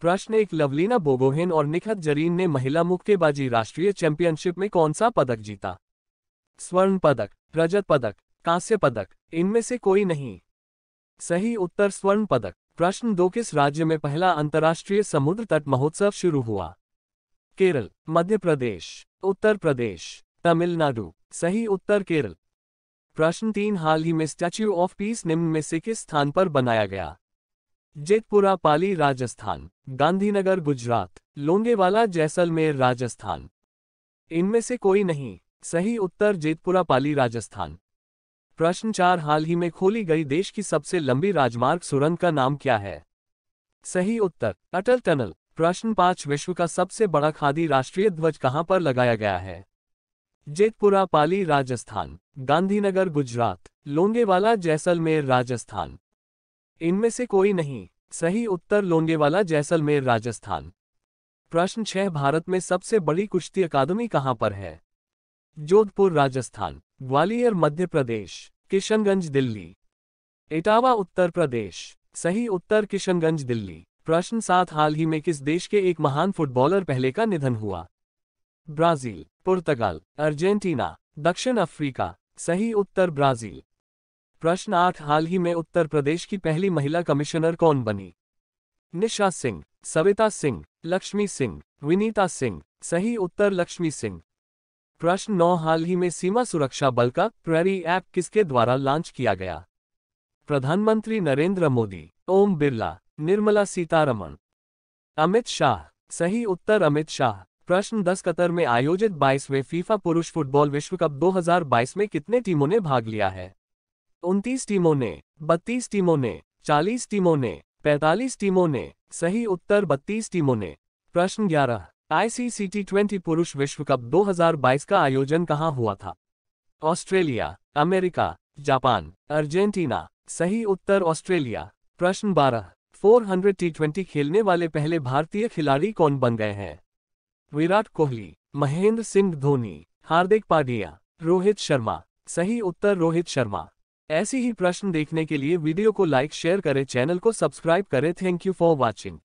प्रश्न एक लवलीना बोगोहेन और निखत जरीन ने महिला मुक्केबाजी राष्ट्रीय चैंपियनशिप में कौन सा पदक जीता स्वर्ण पदक रजत पदक कांस्य पदक इनमें से कोई नहीं सही उत्तर स्वर्ण पदक प्रश्न दो किस राज्य में पहला अंतर्राष्ट्रीय समुद्र तट महोत्सव शुरू हुआ केरल मध्य प्रदेश उत्तर प्रदेश तमिलनाडु सही उत्तर केरल प्रश्न तीन हाल ही में स्टैच्यू ऑफ पीस निम्न में से किस स्थान पर बनाया गया जेतपुरा पाली राजस्थान गांधीनगर गुजरात लोंगेवाला जैसलमेर राजस्थान इनमें से कोई नहीं सही उत्तर जेतपुरा पाली राजस्थान प्रश्न चार हाल ही में खोली गई देश की सबसे लंबी राजमार्ग सुरंग का नाम क्या है सही उत्तर अटल टनल प्रश्न पांच विश्व का सबसे बड़ा खादी राष्ट्रीय ध्वज कहां पर लगाया गया है जेतपुरा पाली राजस्थान गांधीनगर गुजरात लोंगेवाला जैसलमेर राजस्थान इनमें से कोई नहीं सही उत्तर लोंगेवाला जैसलमेर राजस्थान प्रश्न छह भारत में सबसे बड़ी कुश्ती अकादमी कहाँ पर है जोधपुर राजस्थान ग्वालियर मध्य प्रदेश किशनगंज दिल्ली इटावा उत्तर प्रदेश सही उत्तर किशनगंज दिल्ली प्रश्न सात हाल ही में किस देश के एक महान फुटबॉलर पहले का निधन हुआ ब्राजील पुर्तगाल अर्जेंटीना दक्षिण अफ्रीका सही उत्तर ब्राजील प्रश्न आठ हाल ही में उत्तर प्रदेश की पहली महिला कमिश्नर कौन बनी निशा सिंह सविता सिंह लक्ष्मी सिंह विनीता सिंह सही उत्तर लक्ष्मी सिंह प्रश्न नौ हाल ही में सीमा सुरक्षा बल का प्रेरी ऐप किसके द्वारा लॉन्च किया गया प्रधानमंत्री नरेंद्र मोदी ओम बिरला निर्मला सीतारमण अमित शाह सही उत्तर अमित शाह प्रश्न 10 कतर में आयोजित 22वें फीफा पुरुष फुटबॉल विश्व कप 2022 में कितने टीमों ने भाग लिया है उनतीस टीमों ने बत्तीस टीमों ने चालीस टीमों ने पैंतालीस टीमों ने सही उत्तर बत्तीस टीमों ने प्रश्न ग्यारह आईसीसी टी ट्वेंटी पुरुष विश्व कप 2022 का आयोजन कहाँ हुआ था ऑस्ट्रेलिया अमेरिका जापान अर्जेंटीना सही उत्तर ऑस्ट्रेलिया प्रश्न बारह फोर हंड्रेड टी ट्वेंटी खेलने वाले पहले भारतीय खिलाड़ी कौन बन गए हैं विराट कोहली महेंद्र सिंह धोनी हार्दिक पांड्या रोहित शर्मा सही उत्तर रोहित शर्मा ऐसी ही प्रश्न देखने के लिए वीडियो को लाइक शेयर करें चैनल को सब्सक्राइब करें थैंक यू फॉर वॉचिंग